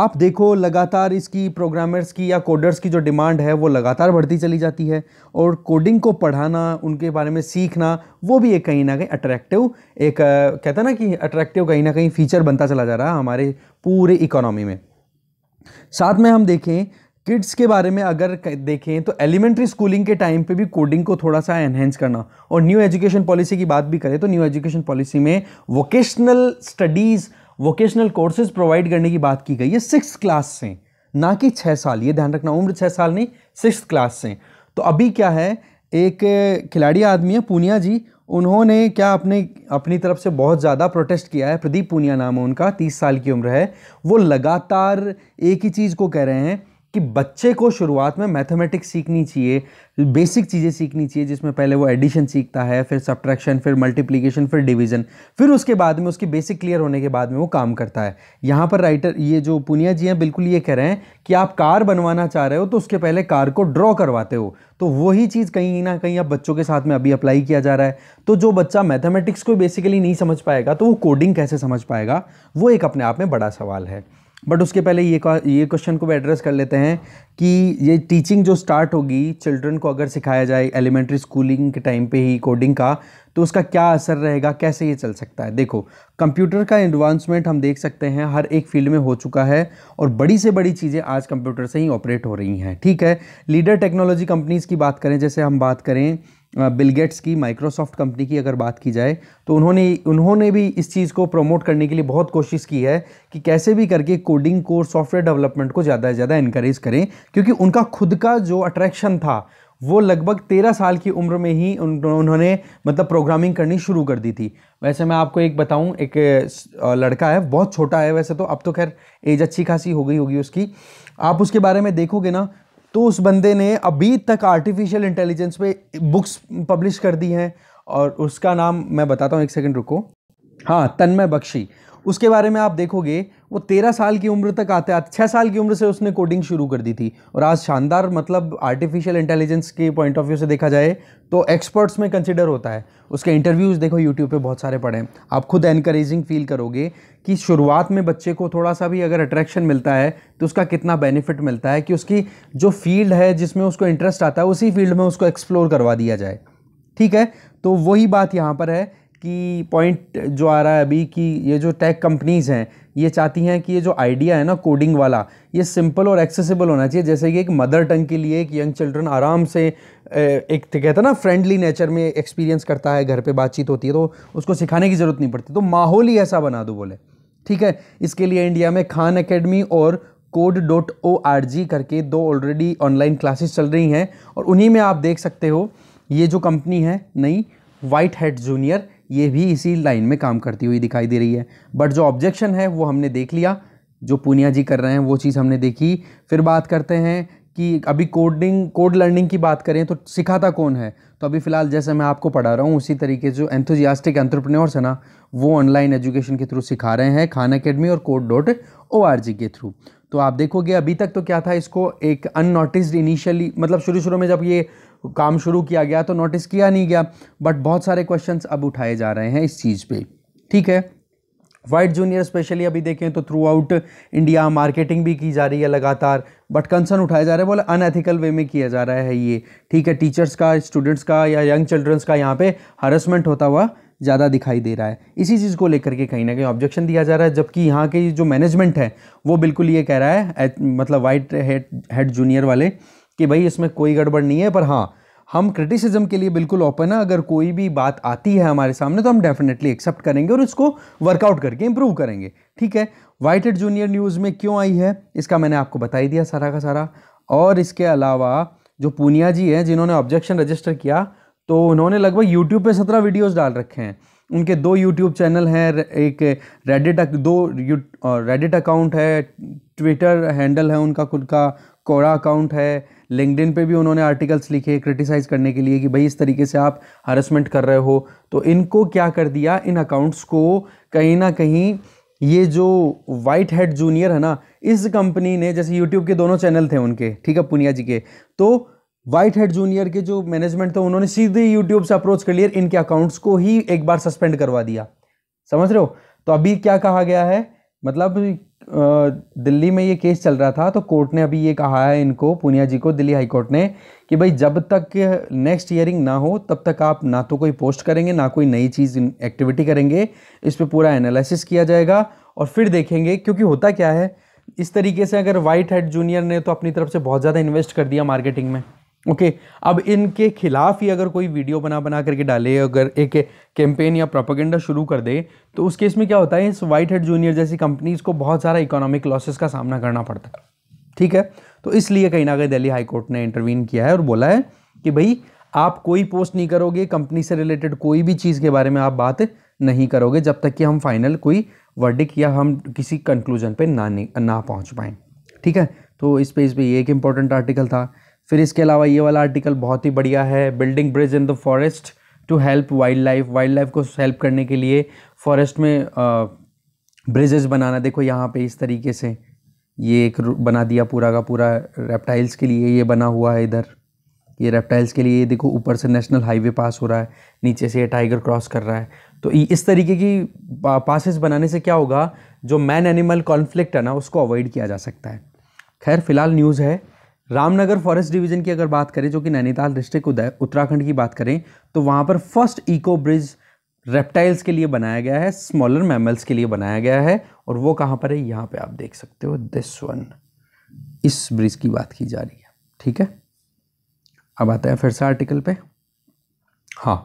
आप देखो लगातार इसकी प्रोग्रामर्स की या कोडर्स की जो डिमांड है वो लगातार बढ़ती चली जाती है और कोडिंग को पढ़ाना उनके बारे में सीखना वो भी एक कहीं ना कहीं अट्रैक्टिव एक कहते ना कि अट्रैक्टिव कहीं ना कहीं फीचर बनता चला जा रहा है हमारे पूरे इकोनॉमी में साथ में हम देखें किड्स के बारे में अगर देखें तो एलिमेंट्री स्कूलिंग के टाइम पे भी कोडिंग को थोड़ा सा एनहेंस करना और न्यू एजुकेशन पॉलिसी की बात भी करें तो न्यू एजुकेशन पॉलिसी में vocational studies vocational courses provide करने की बात की गई है सिक्स क्लास से ना कि छः साल ये ध्यान रखना उम्र छः साल नहीं सिक्स क्लास से तो अभी क्या है एक खिलाड़ी आदमी है पूनिया जी उन्होंने क्या अपने अपनी तरफ से बहुत ज़्यादा प्रोटेस्ट किया है प्रदीप पूनिया नाम है उनका तीस साल की उम्र है वो लगातार एक ही चीज़ को कह रहे हैं कि बच्चे को शुरुआत में मैथमेटिक्स सीखनी चाहिए बेसिक चीज़ें सीखनी चाहिए जिसमें पहले वो एडिशन सीखता है फिर सब्ट्रैक्शन फिर मल्टीप्लिकेशन फिर डिवीजन फिर उसके बाद में उसकी बेसिक क्लियर होने के बाद में वो काम करता है यहाँ पर राइटर ये जो पुनिया जी हैं बिल्कुल ये कह रहे हैं कि आप कार बनवाना चाह रहे हो तो उसके पहले कार को ड्रॉ करवाते हो तो वही चीज़ कहीं ना कहीं अब बच्चों के साथ में अभी अप्लाई किया जा रहा है तो जो बच्चा मैथमेटिक्स को बेसिकली नहीं समझ पाएगा तो वो कोडिंग कैसे समझ पाएगा वो एक अपने आप में बड़ा सवाल है बट उसके पहले ये ये क्वेश्चन को भी एड्रेस कर लेते हैं कि ये टीचिंग जो स्टार्ट होगी चिल्ड्रन को अगर सिखाया जाए एलिमेंट्री स्कूलिंग के टाइम पे ही कोडिंग का तो उसका क्या असर रहेगा कैसे ये चल सकता है देखो कंप्यूटर का एडवांसमेंट हम देख सकते हैं हर एक फील्ड में हो चुका है और बड़ी से बड़ी चीज़ें आज कंप्यूटर से ही ऑपरेट हो रही हैं ठीक है लीडर टेक्नोलॉजी कंपनीज़ की बात करें जैसे हम बात करें बिल गेट्स की माइक्रोसॉफ्ट कंपनी की अगर बात की जाए तो उन्होंने उन्होंने भी इस चीज़ को प्रमोट करने के लिए बहुत कोशिश की है कि कैसे भी करके कोडिंग को सॉफ्टवेयर डेवलपमेंट को ज़्यादा से ज़्यादा इनक्रेज करें क्योंकि उनका खुद का जो अट्रैक्शन था वो लगभग तेरह साल की उम्र में ही उन, उन्होंने मतलब प्रोग्रामिंग करनी शुरू कर दी थी वैसे मैं आपको एक बताऊं एक लड़का है बहुत छोटा है वैसे तो अब तो खैर एज अच्छी खासी हो गई होगी उसकी आप उसके बारे में देखोगे ना तो उस बंदे ने अभी तक आर्टिफिशियल इंटेलिजेंस पे बुक्स पब्लिश कर दी हैं और उसका नाम मैं बताता हूँ एक सेकंड रुको हाँ तन्मय बख्शी उसके बारे में आप देखोगे वो तेरह साल की उम्र तक आते आते छः साल की उम्र से उसने कोडिंग शुरू कर दी थी और आज शानदार मतलब आर्टिफिशियल इंटेलिजेंस के पॉइंट ऑफ व्यू से देखा जाए तो एक्सपर्ट्स में कंसिडर होता है उसके इंटरव्यूज़ देखो यूट्यूब पे बहुत सारे पड़े हैं आप खुद एनकरेजिंग फील करोगे कि शुरुआत में बच्चे को थोड़ा सा भी अगर अट्रैक्शन मिलता है तो उसका कितना बेनिफिट मिलता है कि उसकी जो फील्ड है जिसमें उसको इंटरेस्ट आता है उसी फील्ड में उसको एक्सप्लोर करवा दिया जाए ठीक है तो वही बात यहाँ पर है कि पॉइंट जो आ रहा है अभी कि ये जो टेक कंपनीज़ हैं ये चाहती हैं कि ये जो आइडिया है ना कोडिंग वाला ये सिंपल और एक्सेसिबल होना चाहिए जैसे कि एक मदर टंग के लिए एक यंग चिल्ड्रन आराम से एक तो कहते हैं ना फ्रेंडली नेचर में एक्सपीरियंस करता है घर पे बातचीत होती है तो उसको सिखाने की ज़रूरत नहीं पड़ती तो माहौल ही ऐसा बना दो बोले ठीक है इसके लिए इंडिया में खान अकेडमी और Code dot O R G करके दो ऑलरेडी ऑनलाइन क्लासेस चल रही हैं और उन्हीं में आप देख सकते हो ये जो कंपनी है नई वाइट हेड जूनियर ये भी इसी लाइन में काम करती हुई दिखाई दे रही है बट जो ऑब्जेक्शन है वो हमने देख लिया जो पूनिया जी कर रहे हैं वो चीज़ हमने देखी फिर बात करते हैं कि अभी कोडिंग कोड लर्निंग की बात करें तो सिखाता कौन है तो अभी फ़िलहाल जैसे मैं आपको पढ़ा रहा हूँ उसी तरीके जो एंथोजियास्टिक एंट्रप्रनोर्स है ना वो ऑनलाइन एजुकेशन के थ्रू सिखा रहे हैं खान अकेडमी और Code dot O R G के थ्रू तो आप देखोगे अभी तक तो क्या था इसको एक अननोटिस्ड इनिशियली मतलब शुरू शुरू में जब ये काम शुरू किया गया तो नोटिस किया नहीं गया बट बहुत सारे क्वेश्चन अब उठाए जा रहे हैं इस चीज़ पर ठीक है वाइट जूनियर स्पेशली अभी देखें तो थ्रू आउट इंडिया मार्केटिंग भी की जा रही है लगातार बट कंसर्न उठाया जा रहे हैं बोले अनएथिकल वे में किया जा रहा है ये ठीक है टीचर्स का स्टूडेंट्स का या यंग चिल्ड्रंस का यहाँ पे हरसमेंट होता हुआ ज़्यादा दिखाई दे रहा है इसी चीज़ को लेकर के कहीं ना कहीं ऑब्जेक्शन दिया जा रहा है जबकि यहाँ के जो मैनेजमेंट है वो बिल्कुल ये कह रहा है मतलब वाइट हेड हेड जूनियर वाले कि भाई इसमें कोई गड़बड़ नहीं है पर हाँ हम क्रिटिसिज्म के लिए बिल्कुल ओपन है अगर कोई भी बात आती है हमारे सामने तो हम डेफिनेटली एक्सेप्ट करेंगे और इसको वर्कआउट करके इम्प्रूव करेंगे ठीक है वाइट एड जूनियर न्यूज़ में क्यों आई है इसका मैंने आपको बता ही दिया सारा का सारा और इसके अलावा जो पूनिया जी हैं जिन्होंने ऑब्जेक्शन रजिस्टर किया तो उन्होंने लगभग यूट्यूब पर सत्रह वीडियोज़ डाल रखे हैं उनके दो यूट्यूब चैनल हैं एक रेडिट दो रेडिट अकाउंट है ट्विटर हैंडल है उनका खुद का कोड़ा अकाउंट है लिंकडिन पे भी उन्होंने आर्टिकल्स लिखे क्रिटिसाइज़ करने के लिए कि भाई इस तरीके से आप हरसमेंट कर रहे हो तो इनको क्या कर दिया इन अकाउंट्स को कहीं ना कहीं ये जो वाइट हेड जूनियर है ना इस कंपनी ने जैसे यूट्यूब के दोनों चैनल थे उनके ठीक है पुनिया जी के तो वाइट हेड जूनियर के जो मैनेजमेंट थे उन्होंने सीधे यूट्यूब से अप्रोच कर लिया इनके अकाउंट्स को ही एक बार सस्पेंड करवा दिया समझ रहे हो तो अभी क्या कहा गया है मतलब दिल्ली में ये केस चल रहा था तो कोर्ट ने अभी ये कहा है इनको पुनिया जी को दिल्ली हाई कोर्ट ने कि भाई जब तक नेक्स्ट ईयरिंग ना हो तब तक आप ना तो कोई पोस्ट करेंगे ना कोई नई चीज़ एक्टिविटी करेंगे इस पर पूरा एनालिसिस किया जाएगा और फिर देखेंगे क्योंकि होता क्या है इस तरीके से अगर वाइट हेड जूनियर ने तो अपनी तरफ से बहुत ज़्यादा इन्वेस्ट कर दिया मार्केटिंग में ओके okay, अब इनके खिलाफ ही अगर कोई वीडियो बना बना करके डाले अगर एक कैंपेन या प्रोपोगेंडा शुरू कर दे तो उस केस में क्या होता है इस वाइट हेड जूनियर जैसी कंपनीज को बहुत सारा इकोनॉमिक लॉसेस का सामना करना पड़ता है ठीक है तो इसलिए कहीं ना कहीं दिल्ली हाईकोर्ट ने इंटरवीन किया है और बोला है कि भाई आप कोई पोस्ट नहीं करोगे कंपनी से रिलेटेड कोई भी चीज़ के बारे में आप बात नहीं करोगे जब तक कि हम फाइनल कोई वर्डिक या हम किसी कंक्लूजन पे ना ना पहुंच पाएँ ठीक है तो इस पेज पे ये एक इम्पॉर्टेंट आर्टिकल था फिर इसके अलावा ये वाला आर्टिकल बहुत ही बढ़िया है building bridge in the forest to help wildlife wildlife को हेल्प करने के लिए फॉरेस्ट में ब्रिजेस बनाना देखो यहाँ पे इस तरीके से ये एक बना दिया पूरा का पूरा रेप्टाइल्स के लिए ये बना हुआ है इधर ये रेप्टाइल्स के लिए ये देखो ऊपर से नेशनल हाईवे पास हो रहा है नीचे से ये टाइगर क्रॉस कर रहा है तो इस तरीके की पासिस बनाने से क्या होगा जो मैन एनिमल कॉन्फ्लिक्ट है ना उसको अवॉइड किया जा सकता है खैर फ़िलहाल न्यूज़ है रामनगर फॉरेस्ट डिवीजन की अगर बात करें जो कि नैनीताल डिस्ट्रिक्ट उत्तराखंड की बात करें तो वहाँ पर फर्स्ट इको ब्रिज रेप्टाइल्स के लिए बनाया गया है स्मॉलर मैमल्स के लिए बनाया गया है और वो कहाँ पर है यहाँ पे आप देख सकते हो दिस वन इस ब्रिज की बात की जा रही है ठीक है अब आता है फिर से आर्टिकल पे हाँ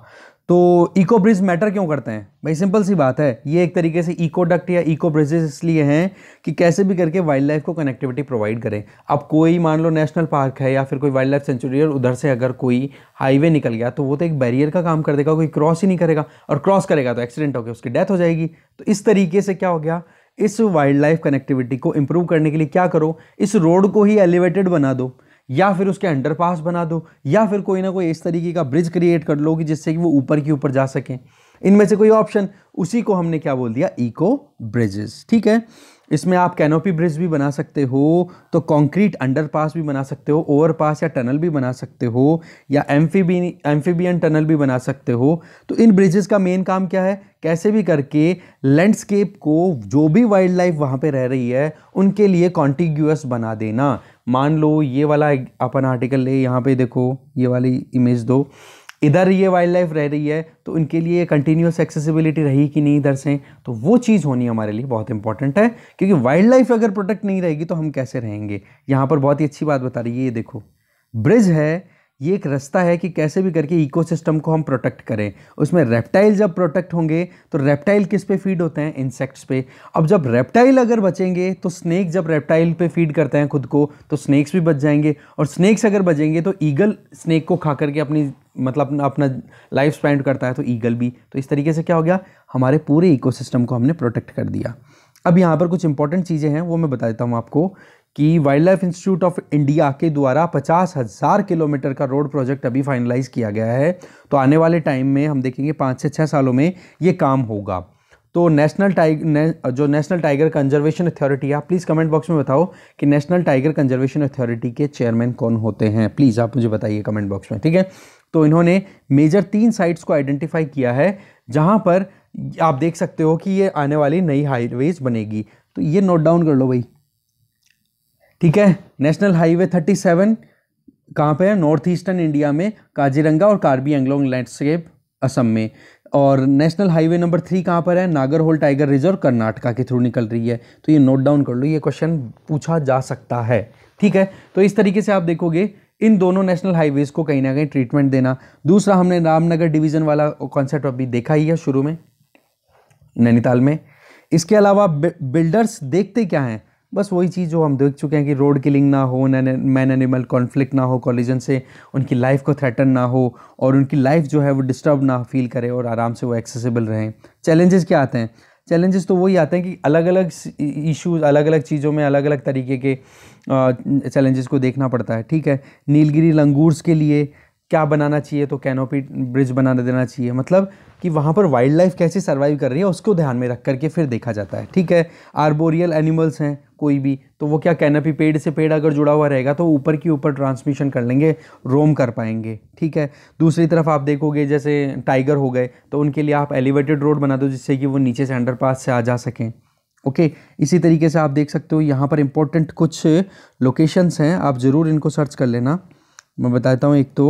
तो इको ब्रिज मैटर क्यों करते हैं भाई सिंपल सी बात है ये एक तरीके से इको डक्ट या इको ब्रिजेस इसलिए हैं कि कैसे भी करके वाइल्ड लाइफ को कनेक्टिविटी प्रोवाइड करें अब कोई मान लो नेशनल पार्क है या फिर कोई वाइल्ड लाइफ सेंचुरी और उधर से अगर कोई हाईवे निकल गया तो वो तो एक बैरियर का काम कर देगा कोई क्रॉस ही नहीं करेगा और क्रॉस करेगा तो एक्सीडेंट होकर उसकी डेथ हो जाएगी तो इस तरीके से क्या हो गया इस वाइल्ड लाइफ कनेक्टिविटी को इम्प्रूव करने के लिए क्या करो इस रोड को ही एलिवेटेड बना दो या फिर उसके अंडरपास बना दो या फिर कोई ना कोई इस तरीके का ब्रिज क्रिएट कर लो कि जिससे कि वो ऊपर की ऊपर जा सकें इनमें से कोई ऑप्शन उसी को हमने क्या बोल दिया इको ब्रिजेस ठीक है इसमें आप कैनोपी ब्रिज भी बना सकते हो तो कंक्रीट अंडरपास भी बना सकते हो ओवरपास या टनल भी बना सकते हो या एम्फीबी एम्फीबियन टनल भी बना सकते हो तो इन ब्रिजेस का मेन काम क्या है कैसे भी करके लैंडस्केप को जो भी वाइल्ड लाइफ वहाँ पर रह रही है उनके लिए कॉन्टिग्यूस बना देना मान लो ये वाला अपन आर्टिकल ले यहाँ पे देखो ये वाली इमेज दो इधर ये वाइल्ड लाइफ रह रही है तो इनके लिए कंटिन्यूस एक्सेसिबिलिटी रही कि नहीं इधर से तो वो चीज़ होनी हमारे लिए बहुत इंपॉर्टेंट है क्योंकि वाइल्ड लाइफ अगर प्रोटेक्ट नहीं रहेगी तो हम कैसे रहेंगे यहाँ पर बहुत ही अच्छी बात बता रही है ये देखो ब्रिज है ये एक रास्ता है कि कैसे भी करके इकोसिस्टम को हम प्रोटेक्ट करें उसमें रेप्टाइल जब प्रोटेक्ट होंगे तो रेप्टाइल किस पे फीड होते हैं इंसेक्ट्स पे अब जब रेप्टाइल अगर बचेंगे तो स्नेक जब रेप्टाइल पे फीड करते हैं खुद को तो स्नेक्स भी बच जाएंगे और स्नेक्स अगर बचेंगे तो ईगल स्नेक को खा करके अपनी मतलब अपना लाइफ स्पेंड करता है तो ईगल भी तो इस तरीके से क्या हो गया हमारे पूरे इकोसिस्टम को हमने प्रोटेक्ट कर दिया अब यहाँ पर कुछ इंपॉर्टेंट चीज़ें हैं वो मैं बता देता हूँ आपको कि Wildlife Institute of India के द्वारा पचास हज़ार किलोमीटर का रोड प्रोजेक्ट अभी फाइनलाइज किया गया है तो आने वाले टाइम में हम देखेंगे पाँच से छः सालों में ये काम होगा तो नेशनल टाइगर ने, जो नेशनल टाइगर कंजर्वेशन अथॉरिटी है प्लीज़ कमेंट बॉक्स में बताओ कि नेशनल टाइगर कंजर्वेशन अथॉरिटी के चेयरमैन कौन होते हैं प्लीज़ आप मुझे बताइए कमेंट बॉक्स में ठीक है तो इन्होंने मेजर तीन साइट्स को आइडेंटिफाई किया है जहाँ पर आप देख सकते हो कि ये आने वाली नई हाईवेज बनेगी तो ये नोट डाउन कर लो भाई ठीक है नेशनल हाईवे थर्टी सेवन कहाँ पर है नॉर्थ ईस्टर्न इंडिया में काजीरंगा और कार्बी एंग्लोंग लैंडस्केप असम में और नेशनल हाईवे नंबर थ्री कहाँ पर है नागरहोल टाइगर रिजर्व कर्नाटका के थ्रू निकल रही है तो ये नोट डाउन कर लो ये क्वेश्चन पूछा जा सकता है ठीक है तो इस तरीके से आप देखोगे इन दोनों नेशनल हाईवेज़ को कहीं ना कहीं ट्रीटमेंट देना दूसरा हमने रामनगर डिवीज़न वाला कॉन्सेप्ट अभी देखा ही है शुरू में नैनीताल में इसके अलावा बिल्डर्स देखते क्या हैं बस वही चीज़ जो हम देख चुके हैं कि रोड किलिंग ना हो मैन एनिमल कॉन्फ्लिक्ट ना हो कॉलिजन से उनकी लाइफ को थ्रेटन ना हो और उनकी लाइफ जो है वो डिस्टर्ब ना फील करे और आराम से वो एक्सेसिबल रहें चैलेंजेस क्या आते हैं चैलेंजेस तो वही आते हैं कि अलग अलग इश्यूज अलग अलग चीज़ों में अलग अलग तरीके के चैलेंजेस को देखना पड़ता है ठीक है नीलगिरी लंगूर्स के लिए क्या बनाना चाहिए तो कैनोपी ब्रिज बना देना चाहिए मतलब कि वहाँ पर वाइल्ड लाइफ कैसे सर्वाइव कर रही है उसको ध्यान में रख करके फिर देखा जाता है ठीक है आर्बोरियल एनिमल्स हैं कोई भी तो वो क्या कैनपी पेड़ से पेड़ अगर जुड़ा हुआ रहेगा तो ऊपर की ऊपर ट्रांसमिशन कर लेंगे रोम कर पाएंगे ठीक है दूसरी तरफ आप देखोगे जैसे टाइगर हो गए तो उनके लिए आप एलिवेटेड रोड बना दो जिससे कि वो नीचे से अंडर पास से आ जा सकें ओके इसी तरीके से आप देख सकते हो यहाँ पर इम्पोर्टेंट कुछ लोकेशंस हैं आप ज़रूर इनको सर्च कर लेना मैं बताता हूँ एक तो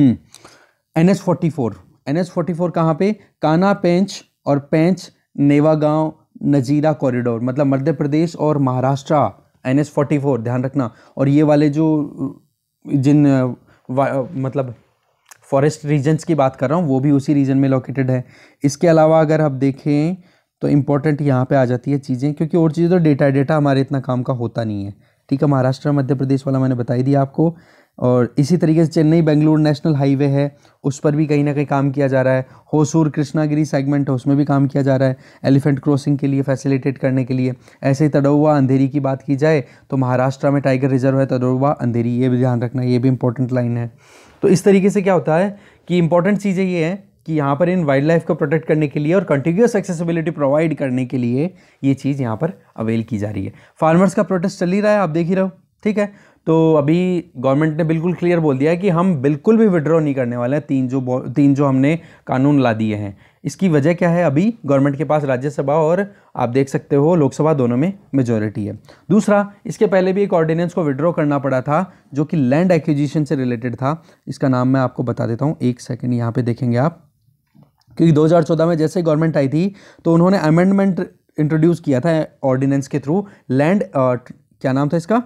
N H forty four N H forty four कहाँ पर काना पेंच और पेंच नेवा गांव नज़ीरा कॉरिडोर मतलब मध्य प्रदेश और Maharashtra N S forty four ध्यान रखना और ये वाले जो जिन मतलब फॉरेस्ट रीजन्स की बात कर रहा हूँ वो भी उसी रीजन में लोकेटेड है इसके अलावा अगर आप देखें तो इम्पोर्टेंट यहाँ पे आ जाती है चीज़ें क्योंकि और चीज़ें तो डेटा डेटा हमारे इतना काम का होता नहीं है ठीक है महाराष्ट्र मध्य प्रदेश वाला मैंने बताई दिया आपको और इसी तरीके से चेन्नई बेंगलुरु नेशनल हाईवे है उस पर भी कहीं ना कहीं काम किया जा रहा है होसूर कृष्णागिरी सेगमेंट है उसमें भी काम किया जा रहा है एलिफेंट क्रॉसिंग के लिए फैसिलिटेट करने के लिए ऐसे ही तडौवा अंधेरी की बात की जाए तो महाराष्ट्र में टाइगर रिजर्व है तडौवा अंधेरी ये भी ध्यान रखना ये भी इंपॉर्टेंट लाइन है तो इस तरीके से क्या होता है कि इंपॉर्टेंट चीज़ें ये हैं कि यहाँ पर इन वाइल्ड लाइफ को प्रोटेक्ट करने के लिए और कंटिन्यूस एक्सेसिबिलिटी प्रोवाइड करने के लिए ये चीज़ यहाँ पर अवेल की जा रही है फार्मर्स का प्रोटेस्ट चल ही रहा है आप देख ही रहो ठीक है तो अभी गवर्नमेंट ने बिल्कुल क्लियर बोल दिया है कि हम बिल्कुल भी विड्रॉ नहीं करने वाले हैं तीन जो तीन जो हमने कानून ला दिए हैं इसकी वजह क्या है अभी गवर्नमेंट के पास राज्यसभा और आप देख सकते हो लोकसभा दोनों में मेजोरिटी है दूसरा इसके पहले भी एक ऑर्डिनेंस को विड्रॉ करना पड़ा था जो कि लैंड एक्विजिशन से रिलेटेड था इसका नाम मैं आपको बता देता हूँ एक सेकेंड यहाँ पर देखेंगे आप क्योंकि दो में जैसे गवर्नमेंट आई थी तो उन्होंने अमेंडमेंट इंट्रोड्यूस किया था ऑर्डिनेंस के थ्रू लैंड क्या नाम था इसका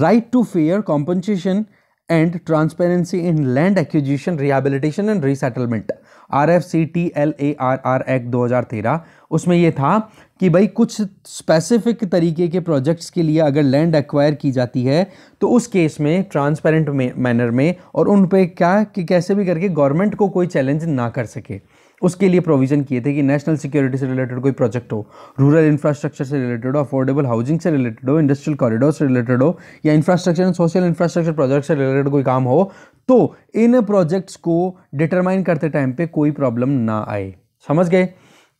right to fair compensation and transparency in land acquisition, rehabilitation and resettlement. R F C T L A R R act दो हज़ार तेरह उसमें यह था कि भाई कुछ स्पेसिफिक तरीके के प्रोजेक्ट्स के लिए अगर लैंड एक्वायर की जाती है तो उस केस में ट्रांसपेरेंट मैनर में और उन पर क्या कि कैसे भी करके गवर्नमेंट को कोई चैलेंज ना कर सके उसके लिए प्रोविज़न किए थे कि नेशनल सिक्योरिटी से रिलेटेड कोई प्रोजेक्ट हो रूरल इंफ्रास्ट्रक्चर से रिलेटेड हो अफोर्डेबल हाउसिंग से रिलेटेड हो इंडस्ट्रियल कॉरिडोर से रिलेटेड हो या infrastructure and social infrastructure project से रिलेटेड कोई काम हो तो इन प्रोजेक्ट्स को डिटरमाइन करते टाइम पे कोई प्रॉब्लम ना आए समझ गए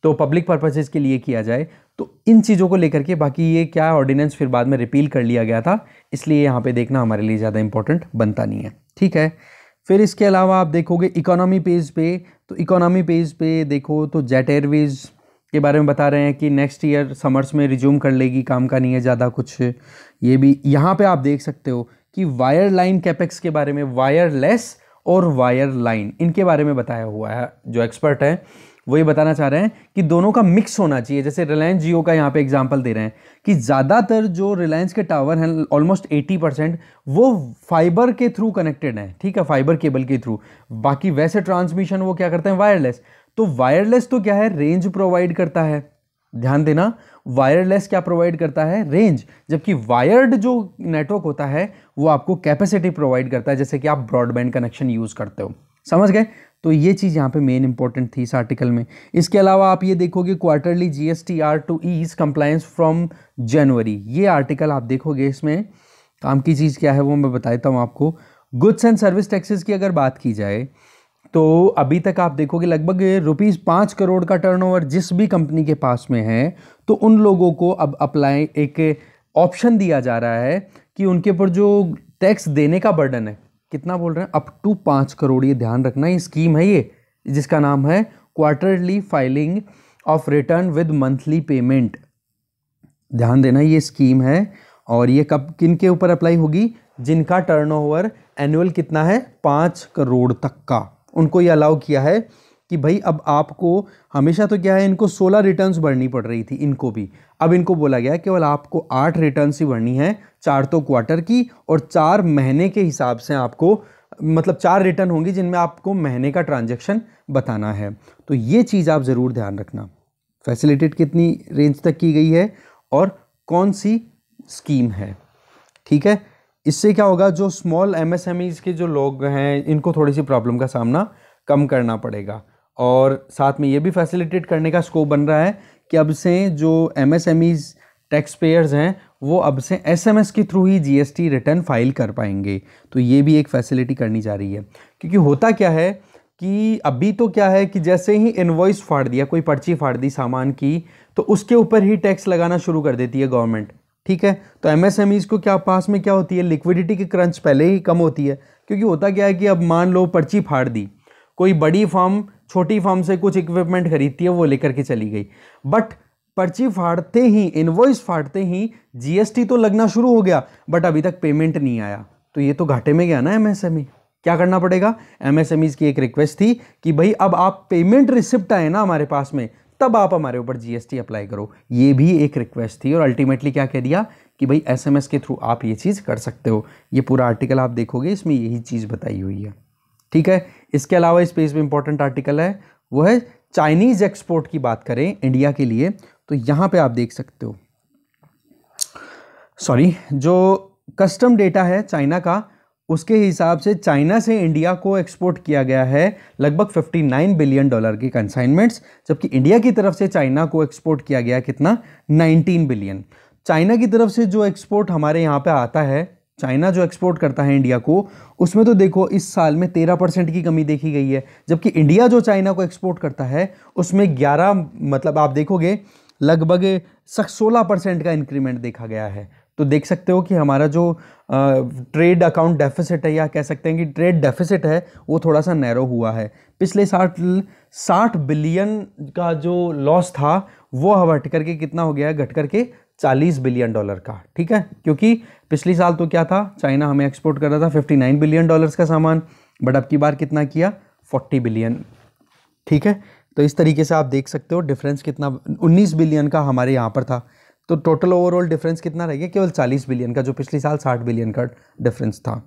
तो पब्लिक पर्पजेज़ के लिए किया जाए तो इन चीज़ों को लेकर के बाकी ये क्या ऑर्डिनेंस फिर बाद में रिपील कर लिया गया था इसलिए यहाँ पे देखना हमारे लिए ज़्यादा इंपॉर्टेंट बनता नहीं है ठीक है फिर इसके अलावा आप देखोगे इकोनॉमी पेज पे तो इकोनॉमी पेज पे देखो तो जेट एयरवेज़ के बारे में बता रहे हैं कि नेक्स्ट ईयर समर्स में रिज्यूम कर लेगी काम का नहीं है ज़्यादा कुछ ये भी यहाँ पर आप देख सकते हो कि वायर लाइन कैपेक्स के बारे में वायरलेस और वायर लाइन इनके बारे में बताया हुआ है जो एक्सपर्ट है वो ये बताना चाह रहे हैं कि दोनों का मिक्स होना चाहिए जैसे रिलायंस जियो का यहाँ पे एग्जांपल दे रहे हैं कि ज़्यादातर जो रिलायंस के टावर हैं ऑलमोस्ट 80 परसेंट वो फाइबर के थ्रू कनेक्टेड हैं ठीक है फाइबर केबल के थ्रू बाकी वैसे ट्रांसमिशन वो क्या करते हैं वायरलेस तो वायरलेस तो क्या है रेंज प्रोवाइड करता है ध्यान देना वायरलेस क्या प्रोवाइड करता है रेंज जबकि वायर्ड जो नेटवर्क होता है वो आपको कैपेसिटी प्रोवाइड करता है जैसे कि आप ब्रॉडबैंड कनेक्शन यूज़ करते हो समझ गए तो ये चीज़ यहाँ पे मेन इंपॉर्टेंट थी इस आर्टिकल में इसके अलावा आप ये देखोगे quarterly G S T R two ease compliance from January ये आर्टिकल आप देखोगे इसमें काम की चीज़ क्या है वो मैं बताता हूँ आपको गुड्स एंड सर्विस टैक्सेस की अगर बात की जाए तो अभी तक आप देखोगे लगभग रुपीज़ पाँच करोड़ का टर्नओवर जिस भी कंपनी के पास में है तो उन लोगों को अब अप्लाई एक ऑप्शन दिया जा रहा है कि उनके ऊपर जो टैक्स देने का बर्डन है कितना बोल रहे हैं अप टू पाँच करोड़ ये ध्यान रखना ये स्कीम है ये जिसका नाम है quarterly filing of return with monthly payment ध्यान देना ये स्कीम है और ये कब किन के ऊपर अप्लाई होगी जिनका टर्नओवर एनुअल कितना है पाँच करोड़ तक का उनको ये अलाउ किया है कि भाई अब आपको हमेशा तो क्या है इनको सोलह रिटर्न्स भरनी पड़ रही थी इनको भी अब इनको बोला गया केवल आपको आठ रिटर्न्स ही भरनी है चार तो क्वार्टर की और चार महीने के हिसाब से आपको मतलब चार रिटर्न होंगी जिनमें आपको महीने का ट्रांजैक्शन बताना है तो ये चीज़ आप ज़रूर ध्यान रखना फैसिलिटेट कितनी रेंज तक की गई है और कौन सी स्कीम है ठीक है इससे क्या होगा जो स्मॉल एमएसएमईज के जो लोग हैं इनको थोड़ी सी प्रॉब्लम का सामना कम करना पड़ेगा और साथ में ये भी फैसिलिटेट करने का स्कोप बन रहा है कि अब से जो M S M Es tax payers हैं वो अब से एस एम एस के थ्रू ही G S T return file कर पाएंगे तो ये भी एक फैसिलिटी करनी जा रही है क्योंकि होता क्या है कि अभी तो क्या है कि जैसे ही इन्वॉइस फाड़ दिया कोई पर्ची फाड़ दी सामान की तो उसके ऊपर ही टैक्स लगाना शुरू कर देती है गवर्नमेंट ठीक है तो एम को क्या पास में क्या होती है लिक्विडिटी की क्रंच पहले ही कम होती है क्योंकि होता क्या है कि अब मान लो पर्ची फाड़ दी कोई बड़ी फॉर्म छोटी फॉर्म से कुछ इक्विपमेंट खरीदती है वो लेकर के चली गई बट पर्ची फाड़ते ही इन्वॉइस फाड़ते ही जीएसटी तो लगना शुरू हो गया बट अभी तक पेमेंट नहीं आया तो ये तो घाटे में गया ना एमएसएमई e। क्या करना पड़ेगा एमएसएमईज की एक रिक्वेस्ट थी कि भाई अब आप पेमेंट रिसिप्ट आए ना हमारे पास में तब आप हमारे ऊपर जीएसटी अप्लाई करो ये भी एक रिक्वेस्ट थी और अल्टीमेटली क्या कह दिया कि भाई एसएमएस के थ्रू आप ये चीज़ कर सकते हो ये पूरा आर्टिकल आप देखोगे इसमें यही चीज़ बताई हुई है ठीक है इसके अलावा इस पेज में इंपॉर्टेंट आर्टिकल है वो है चाइनीज़ एक्सपोर्ट की बात करें इंडिया के लिए तो यहाँ पर आप देख सकते हो सॉरी जो कस्टम डेटा है चाइना का उसके हिसाब से चाइना से इंडिया को एक्सपोर्ट किया गया है लगभग 59 बिलियन डॉलर की कंसाइनमेंट्स जबकि इंडिया की तरफ से चाइना को एक्सपोर्ट किया गया कितना 19 बिलियन चाइना की तरफ से जो एक्सपोर्ट हमारे यहाँ पे आता है चाइना जो एक्सपोर्ट करता है इंडिया को उसमें तो देखो इस साल में तेरह परसेंट की कमी देखी गई है जबकि इंडिया जो चाइना को एक्सपोर्ट करता है उसमें ग्यारह मतलब आप देखोगे लगभग सोलह परसेंट का इंक्रीमेंट देखा गया है तो देख सकते हो कि हमारा जो ट्रेड अकाउंट डेफिसिट है या कह सकते हैं कि ट्रेड डेफिसिट है वो थोड़ा सा नैरो हुआ है पिछले साठ साठ बिलियन का जो लॉस था वो अब हट करके कितना हो गया है घट करके चालीस बिलियन डॉलर का ठीक है क्योंकि पिछली साल तो क्या था चाइना हमें एक्सपोर्ट कर रहा था फिफ्टी नाइन बिलियन डॉलर्स का सामान बट अब की बार कितना किया फोर्टी बिलियन ठीक है तो इस तरीके से आप देख सकते हो डिफरेंस कितना उन्नीस बिलियन का हमारे यहाँ पर था तो टोटल ओवरऑल डिफरेंस कितना रह गया केवल 40 बिलियन का जो पिछले साल 60 बिलियन का डिफरेंस था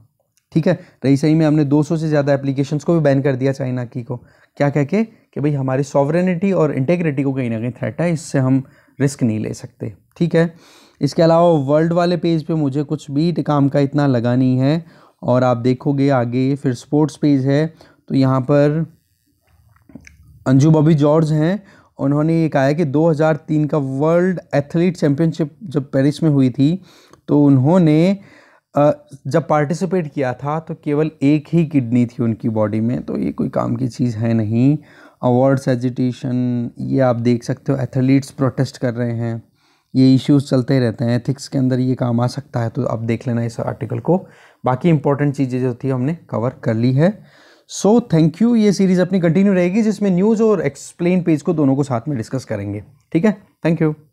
ठीक है रही तो सही में हमने 200 से ज़्यादा एप्लीकेशंस को भी बैन कर दिया चाइना की को क्या कह के कि भाई हमारी सॉवरेनिटी और इंटेग्रिटी को कहीं ना कहीं थ्रेट है इससे हम रिस्क नहीं ले सकते ठीक है इसके अलावा वर्ल्ड वाले पेज पे मुझे कुछ भी काम का इतना लगा नहीं है और आप देखोगे आगे फिर स्पोर्ट्स पेज है तो यहाँ पर अंजू बॉबी जॉर्ज हैं उन्होंने ये कहा है कि 2003 का वर्ल्ड एथलीट चैम्पियनशिप जब पेरिस में हुई थी तो उन्होंने जब पार्टिसिपेट किया था तो केवल एक ही किडनी थी उनकी बॉडी में तो ये कोई काम की चीज़ है नहीं अवार्ड्स एजिटेशन ये आप देख सकते हो एथलीट्स प्रोटेस्ट कर रहे हैं ये इश्यूज चलते रहते हैं एथिक्स के अंदर ये काम आ सकता है तो आप देख लेना इस आर्टिकल को बाकी इंपॉर्टेंट चीज़ें जो थी हमने कवर कर ली है सो थैंक यू ये सीरीज़ अपनी कंटिन्यू रहेगी जिसमें न्यूज़ और एक्सप्लेन पेज को दोनों को साथ में डिस्कस करेंगे ठीक है थैंक यू